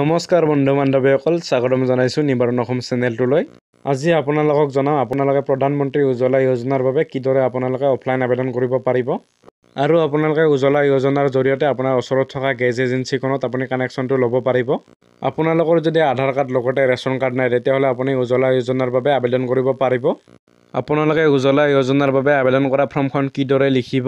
নমস্কাৰ বন্ধু বান্ধৱীসকল স্বাগতম জনাইছোঁ নিবাৰণ অসম চেনেলটোলৈ আজি আপোনালোকক জনাওঁ আপোনালোকে প্ৰধানমন্ত্ৰী উজ্বলা যোজনাৰ বাবে কিদৰে আপোনালোকে অফলাইন আবেদন কৰিব পাৰিব আৰু আপোনালোকে উজ্বলা যোজনাৰ জৰিয়তে আপোনাৰ ওচৰত থকা গেছ এজেঞ্চিখনত আপুনি কানেকশ্যনটো ল'ব পাৰিব আপোনালোকৰ যদি আধাৰ কাৰ্ড লগতে ৰেচন কাৰ্ড নাই তেতিয়াহ'লে আপুনি উজ্বলা যোজনাৰ বাবে আবেদন কৰিব পাৰিব আপোনালোকে উজ্বলা যোজনাৰ বাবে আবেদন কৰা ফৰ্মখন কিদৰে লিখিব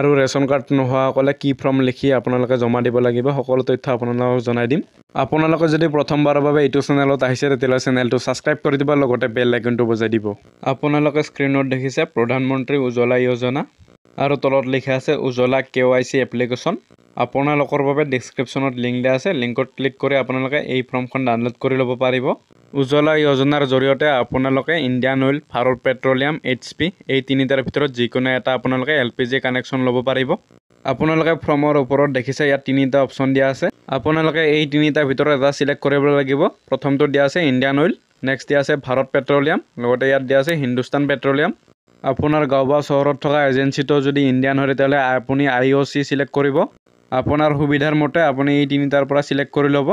আৰু ৰেচন কাৰ্ড নোহোৱাসকলে কি ফৰ্ম লিখি আপোনালোকে জমা দিব লাগিব সকলো তথ্য আপোনালোকক জনাই দিম আপোনালোকে যদি প্ৰথমবাৰৰ বাবে এইটো চেনেলত আহিছে তেতিয়াহ'লে চেনেলটো ছাবস্ক্ৰাইব কৰি দিব লগতে বেল লাইকনটো বজাই দিব আপোনালোকে স্ক্ৰীণত দেখিছে প্ৰধানমন্ত্ৰী উজ্বলা য়োজনা আৰু তলত লিখা আছে Ujjwala K Y C application আপোনালোকৰ বাবে ডিছক্ৰিপশ্যনত লিংক দিয়া আছে লিংকত ক্লিক কৰি আপোনালোকে এই ফৰ্মখন ডাউনলোড কৰি ল'ব পাৰিব উজ্বলা যোজনাৰ জৰিয়তে আপোনালোকে ইণ্ডিয়ান অইল ফাৰুল পেট্ৰলিয়াম এইচ পি এই তিনিটাৰ ভিতৰত যিকোনো এটা আপোনালোকে এল পি জি কানেকশ্যন ল'ব পাৰিব আপোনালোকে ফৰ্মৰ ওপৰত দেখিছে ইয়াত তিনিটা অপশ্যন দিয়া আছে আপোনালোকে এই তিনিটাৰ ভিতৰত এটা চিলেক্ট কৰিব লাগিব প্ৰথমটো দিয়া আছে ইণ্ডিয়ান অইল নেক্সট দিয়া আছে ভাৰত পেট্ৰলিয়াম লগতে ইয়াত দিয়া আছে হিন্দুস্তান পেট্ৰলিয়াম আপোনাৰ গাঁও বা চহৰত থকা এজেঞ্চিটো যদি ইণ্ডিয়ান হয় তেতিয়াহ'লে আপুনি আই অ' চি চিলেক্ট কৰিব আপোনাৰ সুবিধাৰ মতে আপুনি এই তিনিটাৰ পৰা ছিলেক্ট কৰি ল'ব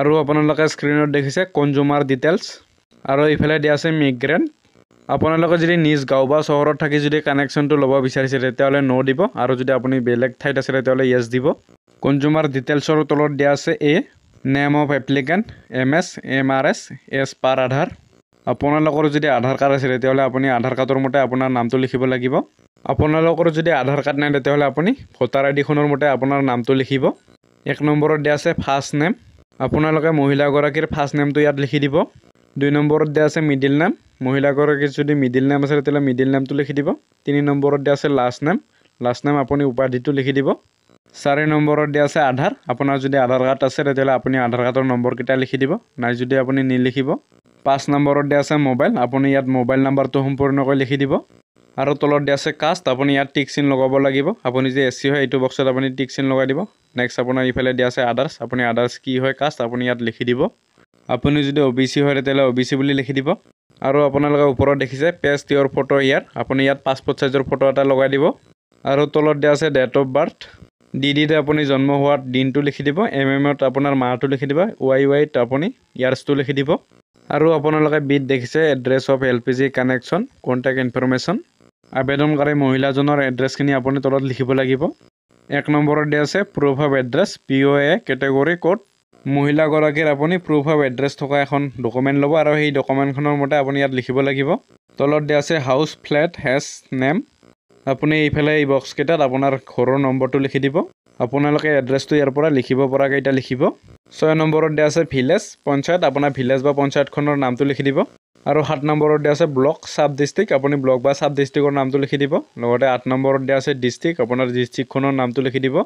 আৰু আপোনালোকে স্ক্ৰীণত দেখিছে কনজুমাৰ ডিটেইলছ আৰু এইফালে দিয়া আছে মিগ্ৰেন আপোনালোকে যদি নিজ গাঁও বা চহৰত থাকি যদি কানেকশ্যনটো ল'ব বিচাৰিছে তেতিয়াহ'লে ন' দিব আৰু যদি আপুনি বেলেগ ঠাইত আছে তেতিয়াহ'লে য়েছ দিব কনজুমাৰ ডিটেইলছৰ তলত দিয়া আছে a name of applicant M S M R S S per Aadhaar আপোনালোকৰ যদি আধাৰ কাৰ্ড আছে তেতিয়াহ'লে আপুনি আধাৰ কাৰ্ডৰ মতে আপোনাৰ নামটো লিখিব লাগিব আপোনালোকৰ যদি আধাৰ কাৰ্ড নাই তেতিয়াহ'লে আপুনি ভোটাৰ আইডিখনৰ মতে আপোনাৰ নামটো লিখিব এক নম্বৰত দিয়া আছে ফাৰ্ষ্ট নেম আপোনালোকে মহিলাগৰাকীৰ ফাৰ্ষ্ট নেমটো ইয়াত লিখি দিব দুই নম্বৰত দিয়া আছে মিডিল নেম মহিলাগৰাকীৰ যদি মিডিল নেম আছে তেতিয়াহ'লে মিডিল নেমটো লিখি দিব তিনি নম্বৰত দিয়া আছে লাষ্ট নেম লাষ্ট নেম আপুনি উপাধিটো লিখি দিব চাৰি নম্বৰত দিয়া আছে আধাৰ আপোনাৰ যদি আধাৰ কাৰ্ড আছে তেতিয়াহ'লে আপুনি আধাৰ কাৰ্ডৰ নম্বৰকেইটা লিখি দিব নাই যদি আপুনি নিলিখিব পাঁচ নম্বৰত দিয়া আছে মোবাইল আপুনি ইয়াত মোবাইল নম্বৰটো সম্পূৰ্ণকৈ লিখি দিব আৰু তলত দিয়া আছে কাষ্ট আপুনি ইয়াত টিকচিন লগাব লাগিব আপুনি যে এ চি হয় এইটো বক্সত আপুনি টিকচিন লগাই দিব নেক্সট আপোনাৰ ইফালে দিয়া আছে আদাৰ্ছ আপুনি আদাৰ্ছ কি হয় কাষ্ট আপুনি ইয়াত লিখি দিব আপুনি যদি অ বি চি হয় তেতিয়াহ'লে অ বি চি বুলি লিখি দিব আৰু আপোনালোকে ওপৰত দেখিছে পেষ্ট ইয়ৰ ফটো ইয়াৰ আপুনি ইয়াত পাছপৰ্ট চাইজৰ ফটো এটা লগাই দিব আৰু তলত দিয়া আছে ডেট অফ বাৰ্থ ডি ডিত আপুনি জন্ম হোৱাৰ দিনটো লিখি দিব এম এমত আপোনাৰ মাহটো লিখি দিব ৱাই ৱাইত আপুনি ইয়াৰ্ছটো লিখি দিব আৰু আপোনালোকে বিট দেখিছে address of L P G connection contact information আবেদনকাৰী মহিলাজনৰ এড্ৰেছখিনি আপুনি তলত লিখিব লাগিব এক নম্বৰত দিয়া আছে proof of address P O' A category code মহিলাগৰাকীৰ আপুনি প্ৰুফ অফ এড্ৰেছ থকা এখন ডকুমেণ্ট ল'ব আৰু সেই ডকুমেণ্টখনৰ মতে আপুনি ইয়াত লিখিব লাগিব তলত দিয়া আছে হাউচ ফ্লেট হেজ নেম আপুনি এইফালে এই বক্সকেইটাত আপোনাৰ ঘৰৰ নম্বৰটো লিখি দিব আপোনালোকে এড্ৰেছটো ইয়াৰ পৰা লিখিব পৰাকেইটা লিখিব ছয় নম্বৰত দিয়া আছে ভিলেজ পঞ্চায়ত আপোনাৰ ভিলেজ বা পঞ্চায়তখনৰ নামটো লিখি দিব আৰু সাত নম্বৰত দিয়া আছে ব্লক চাব ডিষ্ট্ৰিক্ট আপুনি ব্লক বা চাব ডিষ্ট্ৰিক্টৰ নামটো লিখি দিব লগতে আঠ নম্বৰত দিয়া আছে ডিষ্ট্ৰিক্ট আপোনাৰ ডিষ্ট্ৰিক্টখনৰ নামটো লিখি দিব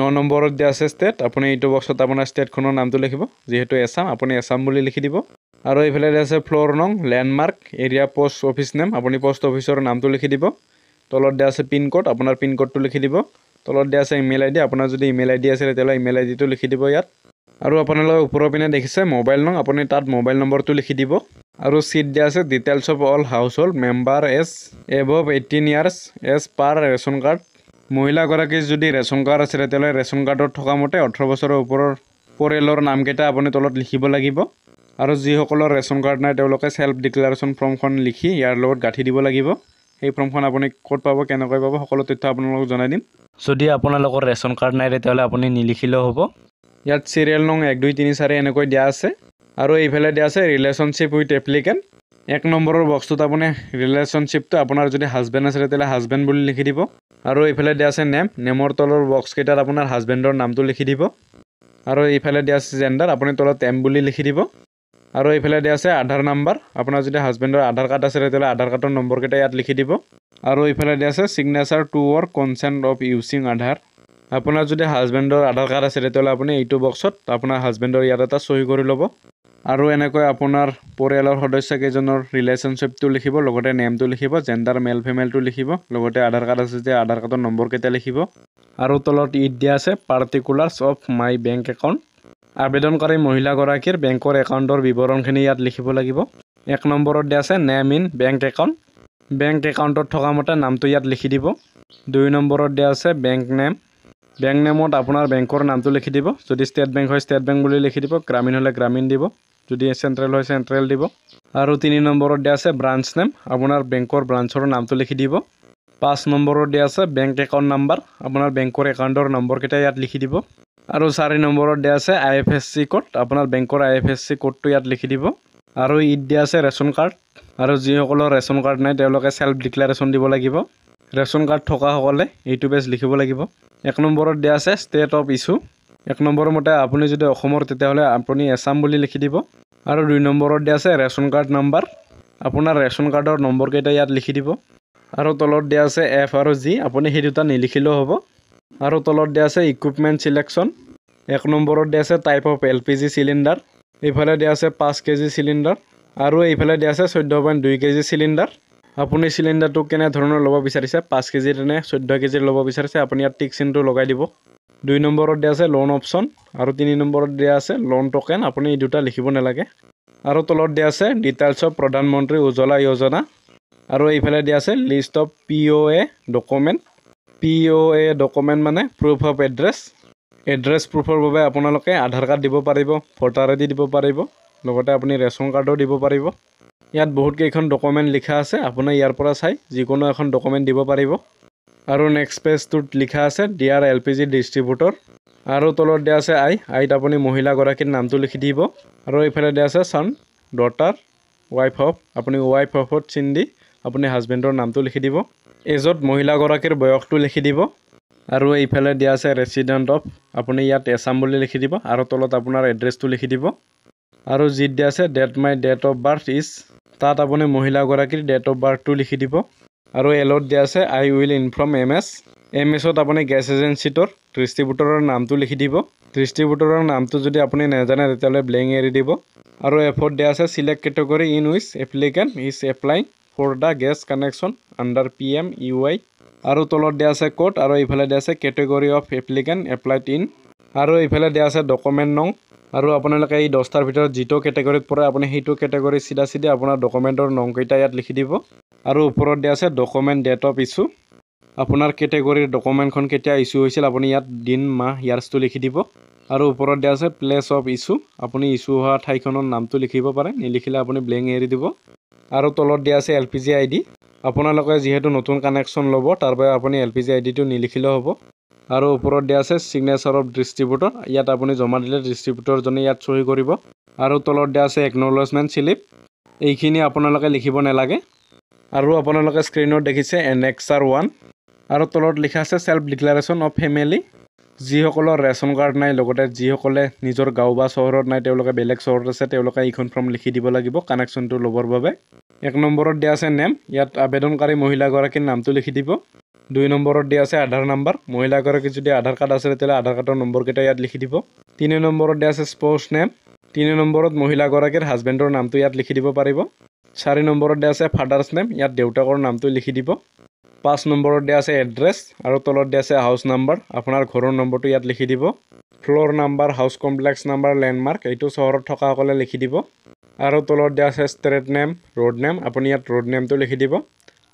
ন নম্বৰত দিয়া আছে ষ্টেট আপুনি এইটো বক্সত আপোনাৰ ষ্টেটখনৰ নামটো লিখিব যিহেতু এছাম আপুনি এছাম বুলি লিখি দিব আৰু এইফালে দিয়া আছে ফ্ল'ৰ নং landmark area post office name আপুনি পষ্ট অফিচৰ নামটো লিখি দিব তলত দিয়া আছে পিনক'ড আপোনাৰ পিনক'ডটো লিখি দিব তলত দিয়া আছে ইমেইল আইডি আপোনাৰ যদি ইমেইল আইডি আছে তেতিয়াহ'লে ইমেইল আইডিটো লিখি দিব ইয়াত আৰু আপোনালোকে ওপৰৰ পিনে দেখিছে মোবাইল নং আপুনি তাত মোবাইল নম্বৰটো লিখি দিব আৰু ছিট দিয়া আছে details of all household member age above eighteen years age per ration card মহিলাগৰাকীৰ যদি ৰেচন কাৰ্ড আছিলে তেতিয়াহ'লে ৰেচন কাৰ্ডত থকা মতে ওঠৰ বছৰৰ ওপৰৰ পৰিয়ালৰ নামকেইটা আপুনি তলত লিখিব লাগিব আৰু যিসকলৰ ৰেচন কাৰ্ড নাই তেওঁলোকে চেল্ফ ডিক্লেৰেশ্যন ফৰ্মখন লিখি ইয়াৰ লগত গাঁঠি দিব লাগিব সেই ফৰ্মখন আপুনি ক'ত পাব কেনেকৈ পাব সকলো তথ্য আপোনালোকক জনাই দিম যদি আপোনালোকৰ ৰেচন কাৰ্ড নাই তেতিয়াহ'লে আপুনি নিলিখিলেও হ'ব ইয়াত চিৰিয়েল নং এক দুই তিনি চাৰি এনেকৈ দিয়া আছে আৰু এইফালে দিয়া আছে ৰিলেশ্যনশ্বিপ উইথ এপ্লিকেণ্ট এক নম্বৰৰ বক্সটোত আপুনি ৰিলেশ্যনশ্বিপটো আপোনাৰ যদি হাজবেণ্ড আছে তেতিয়াহ'লে হাজবেণ্ড বুলি লিখি দিব আৰু এইফালে দিয়া আছে নেম নেমৰ তলৰ বক্সকেইটাত আপোনাৰ হাজবেণ্ডৰ নামটো লিখি দিব আৰু এইফালে দিয়া আছে জেণ্ডাৰ আপুনি তলত এম বুলি লিখি দিব আৰু এইফালে দিয়া আছে আধাৰ নাম্বাৰ আপোনাৰ যদি হাজবেণ্ডৰ আধাৰ কাৰ্ড আছে তেতিয়াহ'লে আধাৰ কাৰ্ডৰ নম্বৰকেইটা ইয়াত লিখি দিব আৰু এইফালে দিয়া আছে signature to or consent of using Aadhaar আপোনাৰ যদি হাজবেণ্ডৰ আধাৰ কাৰ্ড আছে তেতিয়াহ'লে আপুনি এইটো বক্সত আপোনাৰ হাজবেণ্ডৰ ইয়াত এটা চহী কৰি ল'ব আৰু এনেকৈ আপোনাৰ পৰিয়ালৰ সদস্যকেইজনৰ ৰিলেশ্যনশ্বিপটো লিখিব লগতে নেমটো লিখিব জেণ্ডাৰ মেল ফিমেলটো লিখিব লগতে আধাৰ কাৰ্ড আছে যে আধাৰ কাৰ্ডৰ নম্বৰকেইটা লিখিব আৰু তলত ইট দিয়া আছে particulars of my bank account আবেদনকাৰী মহিলাগৰাকীৰ বেংকৰ একাউণ্টৰ বিৱৰণখিনি ইয়াত লিখিব লাগিব এক নম্বৰত দিয়া আছে name in bank account bank একাউণ্টত থকা মতে নামটো ইয়াত লিখি দিব দুই নম্বৰত দিয়া আছে বেংক নেম বেংক নেমত আপোনাৰ বেংকৰ নামটো লিখি দিব যদি ষ্টেট বেংক হয় ষ্টেট বেংক বুলি লিখি দিব গ্ৰামীণ হ'লে গ্ৰামীণ দিব যদি চেণ্ট্ৰেল হয় চেণ্ট্ৰেল দিব আৰু তিনি নম্বৰত দিয়া আছে ব্ৰাঞ্চ নেম আপোনাৰ বেংকৰ ব্ৰাঞ্চৰ নামটো লিখি দিব পাঁচ নম্বৰত দিয়া আছে বেংক একাউণ্ট নাম্বাৰ আপোনাৰ বেংকৰ একাউণ্টৰ নম্বৰকেইটা ইয়াত লিখি দিব আৰু চাৰি নম্বৰত দিয়া আছে I F S C code আপোনাৰ বেংকৰ আই এফ এছ চি ক'ডটো ইয়াত লিখি দিব আৰু ইত দিয়া আছে ৰেচন কাৰ্ড আৰু যিসকলৰ ৰেচন কাৰ্ড নাই তেওঁলোকে চেল্ফ ডিক্লেৰেশ্যন দিব লাগিব ৰেচন কাৰ্ড থকাসকলে এইটো বেছ লিখিব লাগিব এক নম্বৰত দিয়া আছে ষ্টেট অফ ইছ্যু এক নম্বৰ মতে আপুনি যদি অসমৰ তেতিয়াহ'লে আপুনি এছাম বুলি লিখি দিব আৰু দুই নম্বৰত দিয়া আছে ৰেচন কাৰ্ড নাম্বাৰ আপোনাৰ ৰেচন কাৰ্ডৰ নম্বৰকেইটা ইয়াত লিখি দিব আৰু তলত দিয়া আছে এফ আৰু জি আপুনি সেই দুটা নিলিখিলেও হ'ব আৰু তলত দিয়া আছে ইকুইপমেণ্ট চিলেকশ্যন এক নম্বৰত দিয়া আছে type of L P G cylinder এইফালে দিয়া আছে পাঁচ কেজি চিলিণ্ডাৰ আৰু এইফালে দিয়া আছে চৈধ্য পইণ্ট দুই কেজি চিলিণ্ডাৰ আপুনি চিলিণ্ডাৰটো কেনেধৰণৰ ল'ব বিচাৰিছে পাঁচ কেজিৰ নে চৈধ্য কেজিৰ ল'ব বিচাৰিছে আপুনি ইয়াত টিক চিনটো লগাই দিব দুই নম্বৰত দিয়া আছে লোন অপশ্যন আৰু তিনি নম্বৰত দিয়া আছে লোন টকেন আপুনি এই দুটা লিখিব নালাগে আৰু তলত দিয়া আছে ডিটেইলছ অফ প্ৰধানমন্ত্ৰী উজ্বলা যোজনা আৰু এইফালে দিয়া আছে list of P O' A document P O' A document মানে প্ৰুফ অফ এড্ৰেছ এড্ৰেছ প্ৰুফৰ বাবে আপোনালোকে আধাৰ কাৰ্ড দিব পাৰিব ভোটাৰ আইডি দিব পাৰিব লগতে আপুনি ৰেচন কাৰ্ডো দিব পাৰিব ইয়াত বহুতকেইখন ডকুমেণ্ট লিখা আছে আপুনি ইয়াৰ পৰা চাই যিকোনো এখন ডকুমেণ্ট দিব পাৰিব আৰু নেক্সট পেজটোত লিখা আছে dear L P G distributor আৰু তলত দিয়া আছে আই আইত আপুনি মহিলাগৰাকীৰ নামটো লিখি দিব আৰু এইফালে দিয়া আছে ছান ডটাৰ ৱাইফ অফ আপুনি ৱাইফ অফত চিন দি আপুনি হাজবেণ্ডৰ নামটো লিখি দিব এজত মহিলাগৰাকীৰ বয়সটো লিখি দিব আৰু এইফালে দিয়া আছে ৰেচিডেণ্ট অফ আপুনি ইয়াত এচাম বুলি লিখি দিব আৰু তলত আপোনাৰ এড্ৰেছটো লিখি দিব আৰু যি দিয়া আছে date my date of birth is তাত আপুনি মহিলাগৰাকীৰ ডেট অফ বাৰ্থটো লিখি দিব আৰু এলত দিয়া আছে I will inform M S M এছত আপুনি গেছ এজেঞ্চিটোৰ ডিষ্ট্ৰিবিউটৰৰ নামটো লিখি দিব ডিষ্ট্ৰিবিউটৰৰ নামটো যদি আপুনি নাজানে তেতিয়াহ'লে ব্লেং এৰি দিব আৰু এফত দিয়া আছে select category in which applicant is apply for the gas connection under P M U I আৰু তলত দিয়া আছে ক'ড আৰু ইফালে দিয়া আছে category of applicant applied in আৰু এইফালে দিয়া আছে ডকুমেণ্ট নং আৰু আপোনালোকে এই দহটাৰ ভিতৰত যিটো কেটেগৰীত পৰে আপুনি সেইটো কেটেগৰী চিধা চিধা আপোনাৰ ডকুমেণ্টৰ নংকেইটা ইয়াত লিখি দিব আৰু ওপৰত দিয়া আছে ডকুমেণ্ট ডেট অফ ইছ্যু আপোনাৰ কেটেগৰীৰ ডকুমেণ্টখন কেতিয়া ইছ্যু হৈছিল আপুনি ইয়াত দিন মাহ ইয়াৰ্চটো লিখি দিব আৰু ওপৰত দিয়া আছে প্লেচ অফ ইছ্যু আপুনি ইছ্যু হোৱা ঠাইখনৰ নামটো লিখিব পাৰে নিলিখিলে আপুনি ব্লেংক এৰি দিব আৰু তলত দিয়া আছে L P G I D আপোনালোকে যিহেতু নতুন কানেকশ্যন ল'ব তাৰ বাবে আপুনি এল পি জি আই ডিটো নিলিখিলেও হ'ব আৰু ওপৰত দিয়া আছে চিগনেচাৰ অফ ডিষ্ট্ৰিবিউটৰ ইয়াত আপুনি জমা দিলে ডিষ্ট্ৰিবিউটৰজনে ইয়াত চহী কৰিব আৰু তলত দিয়া আছে একনলেজমেণ্ট শ্লিপ এইখিনি আপোনালোকে লিখিব নালাগে আৰু আপোনালোকে স্ক্ৰীণত দেখিছে এনেক্সাৰ ওৱান আৰু তলত লিখা আছে ছেল্ফ ডিক্লেৰেশ্যন অফ ফেমিলি যিসকলৰ ৰেচন কাৰ্ড নাই লগতে যিসকলে নিজৰ গাঁও বা চহৰত নাই তেওঁলোকে বেলেগ চহৰত আছে তেওঁলোকে এইখন ফৰ্ম লিখি দিব লাগিব কানেকশ্যনটো ল'বৰ বাবে এক নম্বৰত দিয়া আছে নেম ইয়াত আবেদনকাৰী মহিলাগৰাকীৰ নামটো লিখি দিব দুই নম্বৰত দিয়া আছে আধাৰ নাম্বাৰ মহিলাগৰাকী যদি আধাৰ কাৰ্ড আছে তেতিয়াহ'লে আধাৰ কাৰ্ডৰ নম্বৰকেইটা ইয়াত লিখি দিব তিনি নম্বৰত দিয়া আছে স্পৰ্টছ নেম তিনি নম্বৰত মহিলাগৰাকীৰ হাজবেণ্ডৰ নামটো ইয়াত লিখি দিব পাৰিব চাৰি নম্বৰত দিয়া আছে ফাদাৰ্ছ নেম ইয়াত দেউতাকৰ নামটো লিখি দিব পাঁচ নম্বৰত দিয়া আছে এড্ৰেছ আৰু তলত দিয়া আছে হাউচ নাম্বাৰ আপোনাৰ ঘৰৰ নম্বৰটো ইয়াত লিখি দিব floor number house complex number landmark এইটো চহৰত থকাসকলে লিখি দিব আৰু তলত দিয়া আছে ষ্ট্ৰেট নেম ৰোড নেম আপুনি ইয়াত ৰোড নেমটো লিখি দিব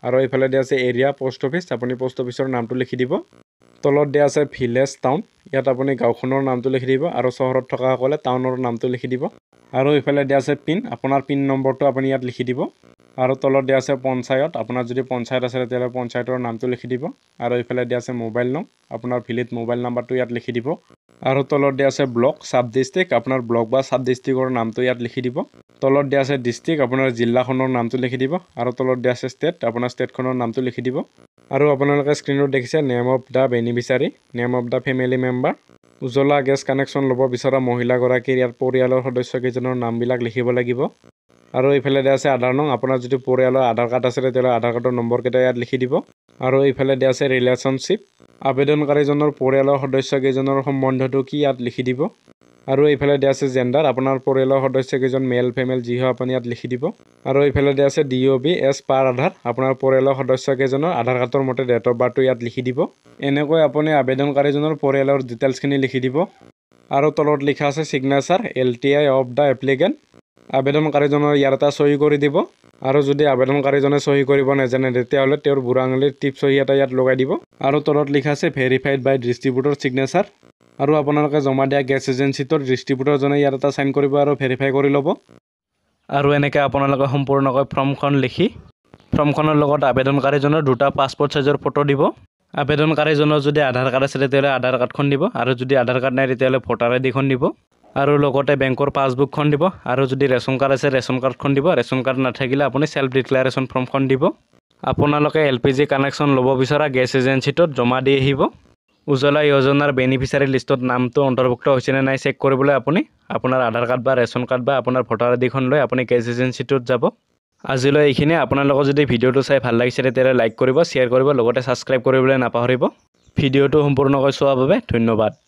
আৰু এইফালে দিয়া আছে এৰিয়া পষ্ট অফিচ আপুনি পষ্ট অফিচৰ নামটো লিখি দিব তলত দিয়া আছে ভিলেজ টাউন ইয়াত আপুনি গাঁওখনৰ নামটো লিখি দিব আৰু চহৰত থকাসকলে টাউনৰ নামটো লিখি দিব আৰু ইফালে দিয়া আছে পিন আপোনাৰ পিন নম্বৰটো আপুনি ইয়াত লিখি দিব আৰু তলত দিয়া আছে পঞ্চায়ত আপোনাৰ যদি পঞ্চায়ত আছে তেতিয়াহ'লে পঞ্চায়তৰ নামটো লিখি দিব আৰু ইফালে দিয়া আছে মোবাইল নং আপোনাৰ ভিলেজ মোবাইল নাম্বাৰটো ইয়াত লিখি দিব আৰু তলত দিয়া আছে ব্লক চাব ডিষ্ট্ৰিক্ট আপোনাৰ ব্লক বা চাব ডিষ্ট্ৰিক্টৰ নামটো ইয়াত লিখি দিব তলত দিয়া আছে ডিষ্ট্ৰিক্ট আপোনাৰ জিলাখনৰ নামটো লিখি দিব আৰু তলত দিয়া আছে ষ্টেট আপোনাৰ ষ্টেটখনৰ নামটো লিখি দিব আৰু আপোনালোকে স্ক্ৰীণত দেখিছে name of the beneficiary name of the family member Ujjwala gas connection ল'ব বিচৰা মহিলাগৰাকীৰ ইয়াত পৰিয়ালৰ সদস্যকেইজনৰ নামবিলাক লিখিব লাগিব আৰু এইফালে দিয়া আছে আধাৰ নং আপোনাৰ যিটো পৰিয়ালৰ আধাৰ কাৰ্ড আছে তেতিয়াহ'লে আধাৰ কাৰ্ডৰ নম্বৰকেইটা ইয়াত লিখি দিব আৰু এইফালে দিয়া আছে ৰিলেশ্যনশ্বিপ আবেদনকাৰীজনৰ পৰিয়ালৰ সদস্যকেইজনৰ সম্বন্ধটো কি ইয়াত লিখি দিব আৰু এইফালে দিয়া আছে জেণ্ডাৰ আপোনাৰ পৰিয়ালৰ সদস্যকেইজন মেল ফেমেল যি হয় আপুনি ইয়াত লিখি দিব আৰু এইফালে দিয়া আছে D O' B S per Aadhaar আপোনাৰ পৰিয়ালৰ সদস্যকেইজনৰ আধাৰ কাৰ্ডৰ মতে ডেট অফ বাৰ্থটো ইয়াত লিখি দিব এনেকৈ আপুনি আবেদনকাৰীজনৰ পৰিয়ালৰ ডিটেইলছখিনি লিখি দিব আৰু তলত লিখা আছে signature L T I of the applicant আবেদনকাৰীজনৰ ইয়াৰ এটা চহী কৰি দিব আৰু যদি আবেদনকাৰীজনে চহী কৰিব নাজানে তেতিয়াহ'লে তেওঁৰ বুঢ়া আঙুলিৰ টিপ চহী এটা ইয়াত লগাই দিব আৰু তলত লিখা আছে ভেৰিফাইড বাই ডিষ্ট্ৰিবিউটৰ ছিগনেচাৰ আৰু আপোনালোকে জমা দিয়া গেছ এজেঞ্চিটোৰ ডিষ্ট্ৰিবিউটৰজনে ইয়াত এটা ছাইন কৰিব আৰু ভেৰিফাই কৰি ল'ব আৰু এনেকৈ আপোনালোকে সম্পূৰ্ণকৈ ফৰ্মখন লিখি ফৰ্মখনৰ লগত আবেদনকাৰীজনৰ দুটা পাছপৰ্ট চাইজৰ ফটো দিব আবেদনকাৰীজনৰ যদি আধাৰ কাৰ্ড আছে তেতিয়াহ'লে আধাৰ কাৰ্ডখন দিব আৰু যদি আধাৰ কাৰ্ড নাই তেতিয়াহ'লে ভোটাৰ আই ডিখন দিব আৰু লগতে বেংকৰ পাছবুকখন দিব আৰু যদি ৰেচন কাৰ্ড আছে ৰেচন কাৰ্ডখন দিব ৰেচন কাৰ্ড নাথাকিলে আপুনি চেল্ফ ডিক্লেৰেশ্যন ফৰ্মখন দিব আপোনালোকে এল পি জি কানেকশ্যন ল'ব বিচৰা গেছ এজেঞ্চিটোত জমা দি আহিব উজ্বলা যোজনাৰ বেনিফিচাৰী লিষ্টত নামটো অন্তৰ্ভুক্ত হৈছে নে নাই চেক কৰিবলৈ আপুনি আপোনাৰ আধাৰ কাৰ্ড বা ৰেচন কাৰ্ড বা আপোনাৰ ভোটাৰ আইডিখন লৈ আপুনি কেছ এজেঞ্চিটোত যাব আজিলৈ এইখিনি আপোনালোকৰ যদি ভিডিঅ'টো চাই ভাল লাগিছে তেতিয়াহ'লে লাইক কৰিব শ্বেয়াৰ কৰিব লগতে ছাবস্ক্ৰাইব কৰিবলৈ নাপাহৰিব ভিডিঅ'টো সম্পূৰ্ণকৈ চোৱাৰ বাবে ধন্যবাদ